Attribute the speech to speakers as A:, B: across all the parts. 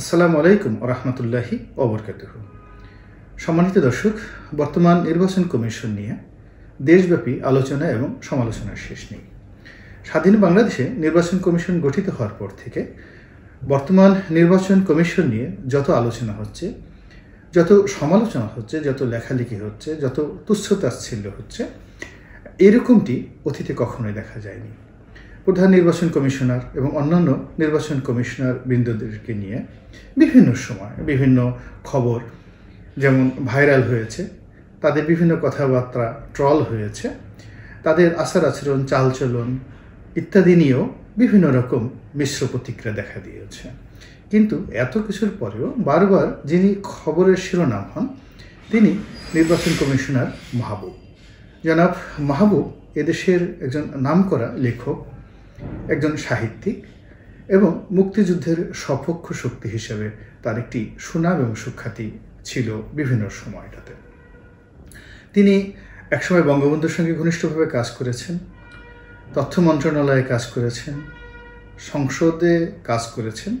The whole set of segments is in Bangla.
A: আসসালামু আলাইকুম রহমতুল্লাহি অবরকাতহ সম্মানিত দর্শক বর্তমান নির্বাচন কমিশন নিয়ে দেশব্যাপী আলোচনা এবং সমালোচনার শেষ নেই স্বাধীন বাংলাদেশে নির্বাচন কমিশন গঠিত হওয়ার পর থেকে বর্তমান নির্বাচন কমিশন নিয়ে যত আলোচনা হচ্ছে যত সমালোচনা হচ্ছে যত লেখালেখি হচ্ছে যত তুচ্ছতাচ্ছিল্য হচ্ছে এরকমটি অতীতে কখনোই দেখা যায়নি প্রধান নির্বাচন কমিশনার এবং অন্যান্য নির্বাচন কমিশনার বৃন্দদেরকে নিয়ে বিভিন্ন সময় বিভিন্ন খবর যেমন ভাইরাল হয়েছে তাদের বিভিন্ন কথাবার্তা ট্রল হয়েছে তাদের আচার আচরণ চালচলন ইত্যাদি নিয়েও বিভিন্ন রকম মিশ্র প্রতিক্রিয়া দেখা দিয়েছে কিন্তু এত কিছুর পরেও বারবার যিনি খবরের শিরোনাম হন তিনি নির্বাচন কমিশনার মাহবুব জনাব মাহবুব এদেশের একজন নামকরা লেখক একজন সাহিত্যিক এবং মুক্তিযুদ্ধের সপক্ষ শক্তি হিসেবে তার একটি সুনাম এবং সুখ্যাতি ছিল বিভিন্ন সময়টাতে তিনি একসময় বঙ্গবন্ধুর সঙ্গে ঘনিষ্ঠভাবে কাজ করেছেন তথ্য মন্ত্রণালয়ে কাজ করেছেন সংসদে কাজ করেছেন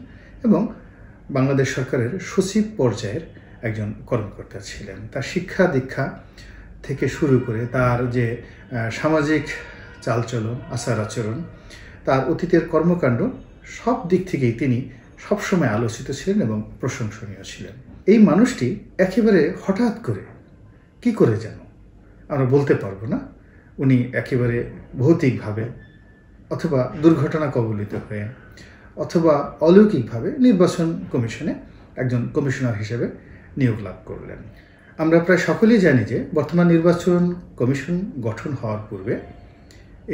A: এবং বাংলাদেশ সরকারের সচিব পর্যায়ের একজন কর্মকর্তা ছিলেন তার শিক্ষা দীক্ষা থেকে শুরু করে তার যে সামাজিক চালচলন আচার আচরণ তার অতীতের কর্মকাণ্ড সব দিক থেকেই তিনি সবসময় আলোচিত ছিলেন এবং প্রশংসনীয় ছিলেন এই মানুষটি একেবারে হঠাৎ করে কি করে যেন আমরা বলতে পারবো না উনি একেবারে ভৌতিকভাবে অথবা দুর্ঘটনা কবলিত হয়ে অথবা অলৌকিকভাবে নির্বাচন কমিশনে একজন কমিশনার হিসেবে নিয়োগ লাভ করলেন আমরা প্রায় সকলেই জানি যে বর্তমান নির্বাচন কমিশন গঠন হওয়ার পূর্বে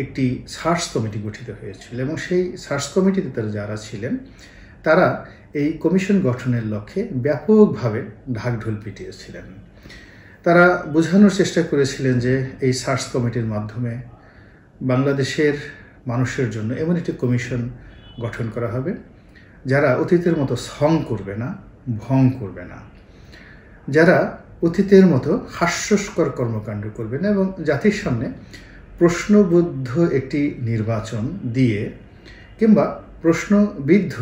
A: একটি সার্চ কমিটি গঠিত হয়েছিল এবং সেই সার্চ কমিটিতে তারা যারা ছিলেন তারা এই কমিশন গঠনের লক্ষ্যে ব্যাপকভাবে ঢাকঢোল পিটিয়েছিলেন তারা বোঝানোর চেষ্টা করেছিলেন যে এই সার্চ কমিটির মাধ্যমে বাংলাদেশের মানুষের জন্য এমন একটি কমিশন গঠন করা হবে যারা অতীতের মতো সং করবে না ভং করবে না যারা অতীতের মতো হাস্যস্কর কর্মকাণ্ড করবে না এবং জাতির সামনে প্রশ্নবুদ্ধ একটি নির্বাচন দিয়ে কিংবা প্রশ্নবিদ্ধ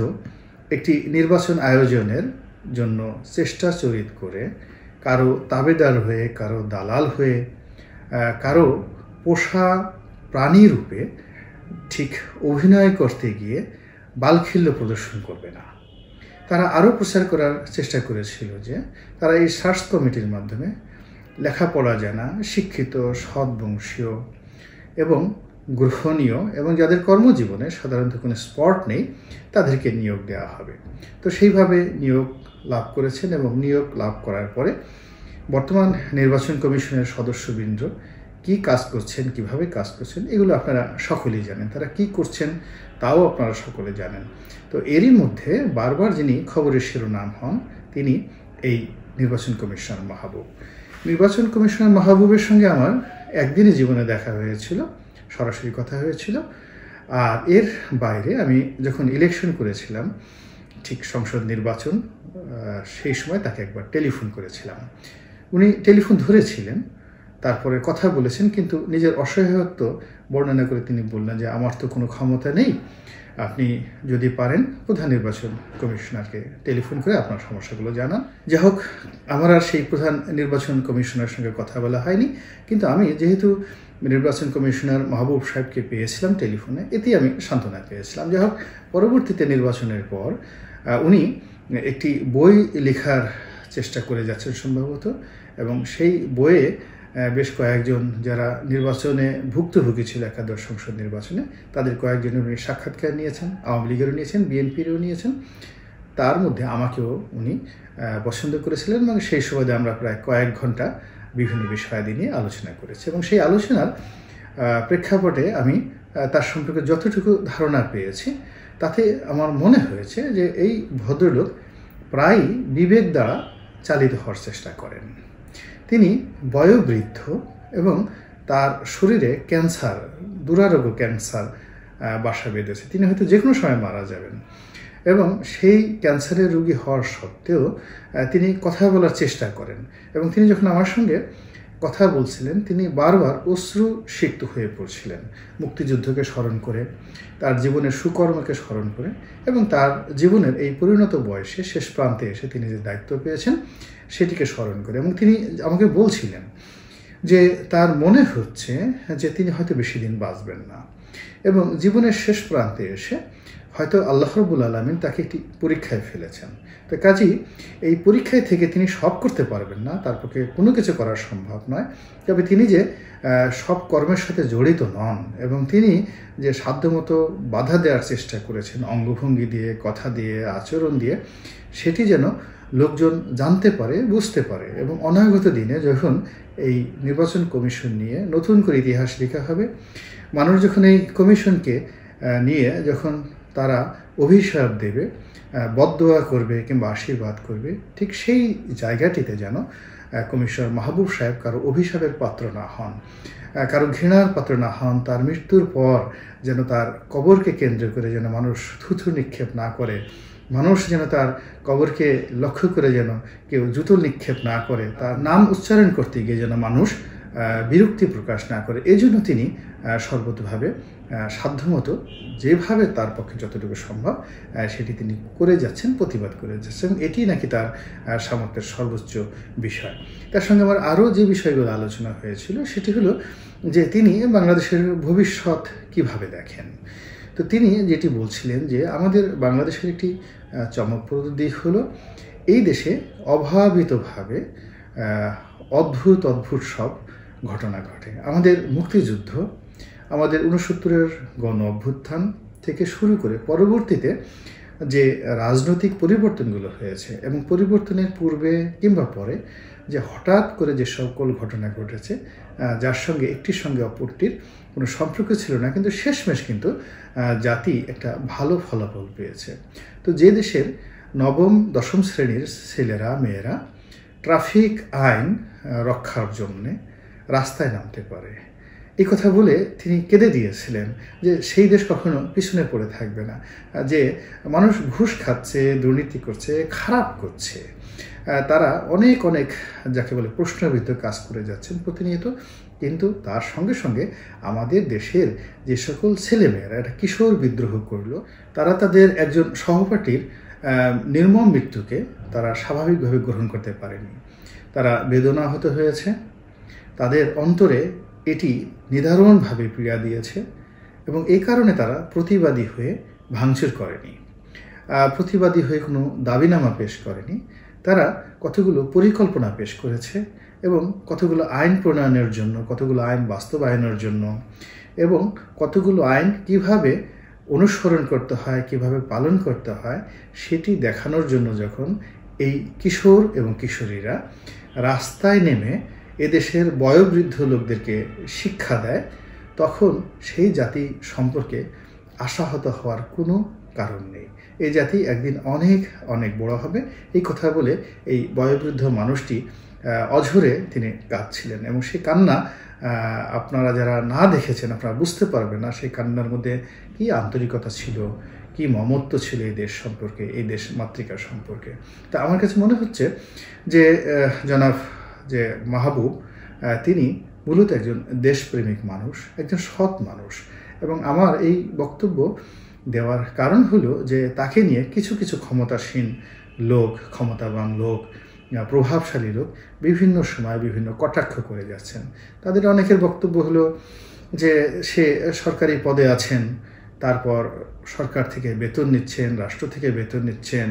A: একটি নির্বাচন আয়োজনের জন্য চেষ্টা চরিত করে কারো তাবেদার হয়ে কারো দালাল হয়ে কারো পোষা প্রাণী রূপে ঠিক অভিনয় করতে গিয়ে বালখিল্য প্রদর্শন করবে না তারা আরও প্রচার করার চেষ্টা করেছিল যে তারা এই সার্চ কমিটির মাধ্যমে লেখাপড়া জানা শিক্ষিত সদ্বংশীয় এবং গ্রহণীয় এবং যাদের কর্মজীবনে সাধারণত কোনো স্পট নেই তাদেরকে নিয়োগ দেওয়া হবে তো সেইভাবে নিয়োগ লাভ করেছেন এবং নিয়োগ লাভ করার পরে বর্তমান নির্বাচন কমিশনের সদস্যবৃন্দ কি কাজ করছেন কিভাবে কাজ করছেন এগুলো আপনারা সকলেই জানেন তারা কি করছেন তাও আপনারা সকলে জানেন তো এরই মধ্যে বারবার যিনি খবরের শিরোনাম হন তিনি এই নির্বাচন কমিশনার মাহবুব নির্বাচন কমিশনার মাহবুবের সঙ্গে আমার একদিনই জীবনে দেখা হয়েছিল সরাসরি কথা হয়েছিল আর এর বাইরে আমি যখন ইলেকশন করেছিলাম ঠিক সংসদ নির্বাচন সেই সময় তাকে একবার টেলিফোন করেছিলাম উনি টেলিফোন ধরেছিলেন তারপরে কথা বলেছেন কিন্তু নিজের অসহায়ত্ব বর্ণনা করে তিনি বললেন যে আমার তো কোনো ক্ষমতা নেই আপনি যদি পারেন প্রধান নির্বাচন কমিশনারকে টেলিফোন করে আপনার সমস্যাগুলো জানান যা হোক আমার আর সেই প্রধান নির্বাচন কমিশনারের সঙ্গে কথা বলা হয়নি কিন্তু আমি যেহেতু নির্বাচন কমিশনার মাহবুব সাহেবকে পেয়েছিলাম টেলিফোনে এতেই আমি সান্ত্বনা পেয়েছিলাম যাই হোক পরবর্তীতে নির্বাচনের পর উনি একটি বই লেখার চেষ্টা করে যাচ্ছেন সম্ভবত এবং সেই বইয়ে বেশ কয়েকজন যারা নির্বাচনে ভুক্তভোগী ছিল একাদশ সংসদ নির্বাচনে তাদের কয়েকজনের উনি সাক্ষাৎকার নিয়েছেন আওয়ামী লীগেরও নিয়েছেন বিএনপিরও নিয়েছেন তার মধ্যে আমাকেও উনি পছন্দ করেছিলেন এবং সেই সময় আমরা প্রায় কয়েক ঘন্টা বিভিন্ন বিষয়াদি নিয়ে আলোচনা করেছি এবং সেই আলোচনার প্রেক্ষাপটে আমি তার সম্পর্কে যতটুকু ধারণা পেয়েছি তাতে আমার মনে হয়েছে যে এই ভদ্রলোক প্রায় বিবেক দ্বারা চালিত হওয়ার চেষ্টা করেন তিনি বয়োবৃদ্ধ এবং তার শরীরে ক্যান্সার দুরারোগ্য ক্যান্সার বাসা বেঁধেছে তিনি হয়তো যে কোনো সময় মারা যাবেন এবং সেই ক্যান্সারের রোগী হওয়ার সত্ত্বেও তিনি কথা বলার চেষ্টা করেন এবং তিনি যখন আমার সঙ্গে কথা বলছিলেন তিনি বারবার অশ্রু সিক্ত হয়ে পড়ছিলেন মুক্তিযুদ্ধকে স্মরণ করে তার জীবনের সুকর্মকে স্মরণ করে এবং তার জীবনের এই পরিণত বয়সে শেষ প্রান্তে এসে তিনি যে দায়িত্ব পেয়েছেন সেটিকে স্মরণ করে এবং তিনি আমাকে বলছিলেন যে তার মনে হচ্ছে যে তিনি হয়তো বেশি দিন বাঁচবেন না এবং জীবনের শেষ প্রান্তে এসে হয়তো আল্লাহ রবুল আলমিন তাকে একটি পরীক্ষায় ফেলেছেন তো কাজী এই পরীক্ষায় থেকে তিনি সব করতে পারবেন না তার পক্ষে কোনো কিছু করা সম্ভব নয় তবে তিনি যে সব কর্মের সাথে জড়িত নন এবং তিনি যে সাধ্যমতো বাধা দেওয়ার চেষ্টা করেছেন অঙ্গভঙ্গি দিয়ে কথা দিয়ে আচরণ দিয়ে সেটি যেন লোকজন জানতে পারে বুঝতে পারে এবং অনাগত দিনে যখন এই নির্বাচন কমিশন নিয়ে নতুন করে ইতিহাস লেখা হবে মানুষ যখন এই কমিশনকে নিয়ে যখন তারা অভিশাপ দেবে বদয়া করবে কিংবা আশীর্বাদ করবে ঠিক সেই জায়গাটিতে যেন কমিশনার মাহবুব সাহেব কারো অভিশাপের পাত্র না হন কারো ঘৃণার পাত্র না হন তার মৃত্যুর পর যেন তার কবরকে কেন্দ্র করে যেন মানুষ থুথু নিক্ষেপ না করে মানুষ যেন তার কবরকে লক্ষ্য করে যেন কেউ জুতো নিক্ষেপ না করে তার নাম উচ্চারণ করতে গিয়ে যেন মানুষ বিরক্তি প্রকাশ না করে এই জন্য তিনি সর্বতভাবে সাধ্যমতো যেভাবে তার পক্ষে যতটুকু সম্ভব সেটি তিনি করে যাচ্ছেন প্রতিবাদ করে যাচ্ছেন এটি নাকি তার সামর্থ্যের সর্বোচ্চ বিষয় তার সঙ্গে আমার আরও যে বিষয়গুলো আলোচনা হয়েছিল সেটি হলো যে তিনি বাংলাদেশের ভবিষ্যৎ কিভাবে দেখেন তো তিনি যেটি বলছিলেন যে আমাদের বাংলাদেশের একটি চমকপ্রদ দিক হলো এই দেশে অভাবিতভাবে অদ্ভুত অদ্ভুত সব ঘটনা ঘটে আমাদের মুক্তিযুদ্ধ আমাদের ঊনসত্তরের গণ অভ্যুত্থান থেকে শুরু করে পরবর্তীতে যে রাজনৈতিক পরিবর্তনগুলো হয়েছে এবং পরিবর্তনের পূর্বে কিংবা পরে যে হঠাৎ করে যে সকল ঘটনা ঘটেছে যার সঙ্গে একটির সঙ্গে অপরটির কোনো সম্পর্ক ছিল না কিন্তু শেষমেশ কিন্তু জাতি একটা ভালো ফলাফল পেয়েছে তো যে দেশের নবম দশম শ্রেণীর ছেলেরা মেয়েরা ট্রাফিক আইন রক্ষার জন্যে রাস্তায় নামতে পারে এই কথা বলে তিনি কেঁদে দিয়েছিলেন যে সেই দেশ কখনো পিছনে পড়ে থাকবে না যে মানুষ ঘুষ খাচ্ছে দুর্নীতি করছে খারাপ করছে তারা অনেক অনেক যাকে বলে প্রশ্নবিদ্ধ কাজ করে যাচ্ছেন প্রতিনিয়ত কিন্তু তার সঙ্গে সঙ্গে আমাদের দেশের যে সকল ছেলেমেয়েরা একটা কিশোর বিদ্রোহ করলো তারা তাদের একজন সহপাঠীর নির্মম মৃত্যুকে তারা স্বাভাবিকভাবে গ্রহণ করতে পারেনি তারা বেদনাহত হয়েছে তাদের অন্তরে এটি নিধারণভাবে পীড়া দিয়েছে এবং এই কারণে তারা প্রতিবাদী হয়ে ভাঙচুর করেনি প্রতিবাদী হয়ে কোনো দাবিনামা পেশ করেনি তারা কতগুলো পরিকল্পনা পেশ করেছে এবং কতগুলো আইন প্রণয়নের জন্য কতগুলো আইন বাস্তবায়নের জন্য এবং কতগুলো আইন কিভাবে অনুসরণ করতে হয় কিভাবে পালন করতে হয় সেটি দেখানোর জন্য যখন এই কিশোর এবং কিশোরীরা রাস্তায় নেমে এদেশের বয়োবৃদ্ধ লোকদেরকে শিক্ষা দেয় তখন সেই জাতি সম্পর্কে আশাহত হওয়ার কোনো কারণ নেই এই জাতি একদিন অনেক অনেক বড় হবে এই কথা বলে এই বয়োবৃদ্ধ মানুষটি অঝরে তিনি কাঁদছিলেন এবং সে কান্না আপনারা যারা না দেখেছেন আপনারা বুঝতে পারবেন না সেই কান্নার মধ্যে কি আন্তরিকতা ছিল কি মমত্ব ছিল এই দেশ সম্পর্কে এই দেশ মাতৃকার সম্পর্কে তা আমার কাছে মনে হচ্ছে যে জনাব যে মাহবুব তিনি মূলত একজন দেশপ্রেমিক মানুষ একজন সৎ মানুষ এবং আমার এই বক্তব্য দেওয়ার কারণ হলো যে তাকে নিয়ে কিছু কিছু ক্ষমতাসীন লোক ক্ষমতাবান লোক প্রভাবশালী লোক বিভিন্ন সময় বিভিন্ন কটাক্ষ করে যাচ্ছেন তাদের অনেকের বক্তব্য হলো যে সে সরকারি পদে আছেন তারপর সরকার থেকে বেতন নিচ্ছেন রাষ্ট্র থেকে বেতন নিচ্ছেন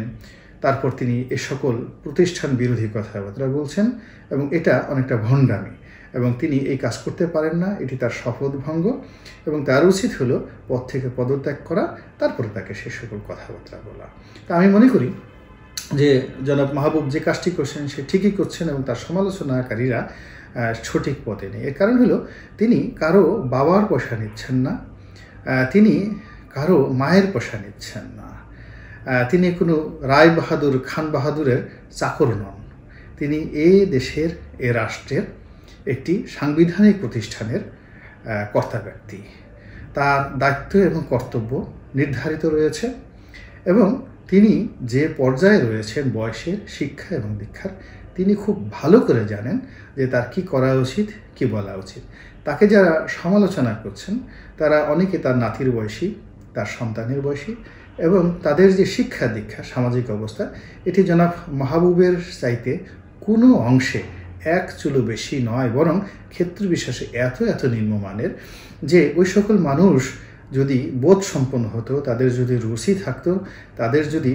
A: তারপর তিনি এ সকল প্রতিষ্ঠান বিরোধী কথাবার্তা বলছেন এবং এটা অনেকটা ভণ্ডামি এবং তিনি এই কাজ করতে পারেন না এটি তার শপথ ভঙ্গ এবং তার উচিত হলো পদ থেকে পদত্যাগ করা তারপরে তাকে সে সকল কথাবার্তা বলা তা আমি মনে করি যে জনাব মাহবুব যে কাজটি করছেন সে ঠিকই করছেন এবং তার সমালোচনাকারীরা সঠিক পথে নেই এর কারণ হলো তিনি কারো বাবার পয়সা নিচ্ছেন না তিনি কারো মায়ের পয়সা নিচ্ছেন না তিনি কোনো রায় বাহাদুর খান বাহাদুরের চাকর নন তিনি এ দেশের এ রাষ্ট্রের একটি সাংবিধানিক প্রতিষ্ঠানের কর্তা ব্যক্তি তার দায়িত্ব এবং কর্তব্য নির্ধারিত রয়েছে এবং তিনি যে পর্যায়ে রয়েছেন বয়সের শিক্ষা এবং দীক্ষার তিনি খুব ভালো করে জানেন যে তার কি করা উচিত কি বলা উচিত তাকে যারা সমালোচনা করছেন তারা অনেকে তার নাতির বয়সী তার সন্তানের বয়সী এবং তাদের যে শিক্ষা দীক্ষা সামাজিক অবস্থা এটি জনাব মাহবুবের চাইতে কোনো অংশে এক চুলো বেশি নয় বরং ক্ষেত্র এত এত নিম্নমানের যে ওই সকল মানুষ যদি বোধ সম্পন্ন হতো তাদের যদি রুচি থাকতো তাদের যদি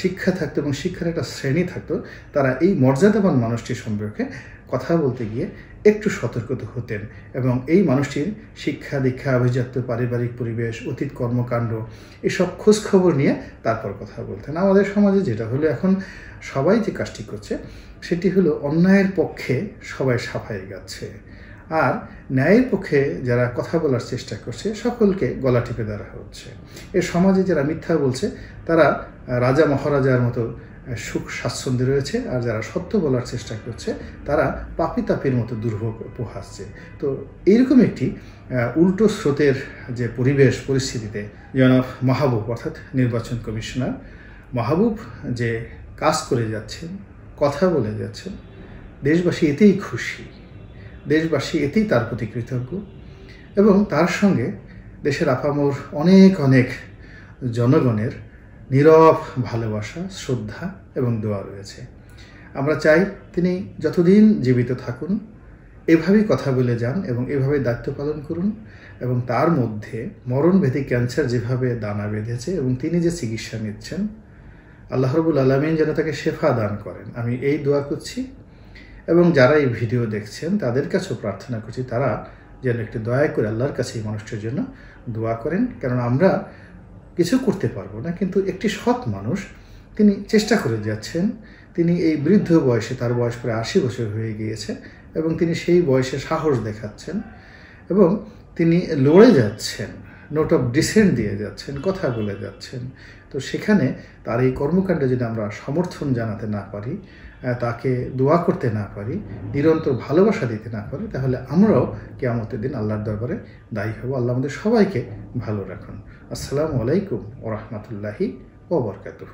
A: শিক্ষা থাকতো এবং শিক্ষার একটা শ্রেণী থাকতো তারা এই মর্যাদাবান মানুষটির সম্পর্কে কথা বলতে গিয়ে একটু সতর্কত হতেন এবং এই মানুষটির শিক্ষা দীক্ষা অভিজাত্য পারিবারিক পরিবেশ অতীত কর্মকাণ্ড এসব খোঁজখবর নিয়ে তারপর কথা বলতেন আমাদের সমাজে যেটা হলো এখন সবাই যে কাজটি করছে সেটি হলো অন্যায়ের পক্ষে সবাই সাফাই গাচ্ছে আর ন্যায়ের পক্ষে যারা কথা বলার চেষ্টা করছে সকলকে গলা টিপে ধরা হচ্ছে এ সমাজে যারা মিথ্যা বলছে তারা রাজা মহারাজার মতো সুখ স্বাচ্ছন্দ্যে রয়েছে আর যারা সত্য বলার চেষ্টা করছে তারা পাপি তাপের মতো দুর্ভোগ উপহাসছে তো এইরকম একটি উল্টো স্রোতের যে পরিবেশ পরিস্থিতিতে জনাব মাহবুব অর্থাৎ নির্বাচন কমিশনার মাহবুব যে কাজ করে যাচ্ছেন কথা বলে যাচ্ছেন দেশবাসী এতেই খুশি দেশবাসী এতেই তার প্রতি কৃতজ্ঞ এবং তার সঙ্গে দেশের আপামোর অনেক অনেক জনগণের নীরব ভালোবাসা শ্রদ্ধা এবং দোয়া রয়েছে আমরা চাই তিনি যতদিন জীবিত থাকুন এভাবেই কথা বলে যান এবং এভাবে দায়িত্ব পালন করুন এবং তার মধ্যে মরণভেদী ক্যান্সার যেভাবে দানা বেঁধেছে এবং তিনি যে চিকিৎসা নিচ্ছেন আল্লাহ রবুল আলমিন যেন তাকে শেফা দান করেন আমি এই দোয়া করছি এবং যারা এই ভিডিও দেখছেন তাদের কাছেও প্রার্থনা করছি তারা যেন একটু দয়া করে আল্লাহর কাছে এই মানুষটির জন্য দোয়া করেন কারণ আমরা কিছু করতে পারবো না কিন্তু একটি সৎ মানুষ তিনি চেষ্টা করে যাচ্ছেন তিনি এই বৃদ্ধ বয়সে তার বয়স প্রায় আশি বছর হয়ে গিয়েছে এবং তিনি সেই বয়সে সাহস দেখাচ্ছেন এবং তিনি লড়ে যাচ্ছেন নোট অফ ডিসেন্ট দিয়ে যাচ্ছেন কথা বলে যাচ্ছেন তো সেখানে তার এই কর্মকাণ্ডে যদি আমরা সমর্থন জানাতে না পারি তাকে দোয়া করতে না পারি নিরন্তর ভালোবাসা দিতে না পারি তাহলে আমরাও কেয়ামতের দিন আল্লাহর দরবারে দায়ী হব আল্লাহ আমাদের সবাইকে ভালো রাখুন আসসালামু আলাইকুম ও রহমতুল্লাহি ওবরকাতহ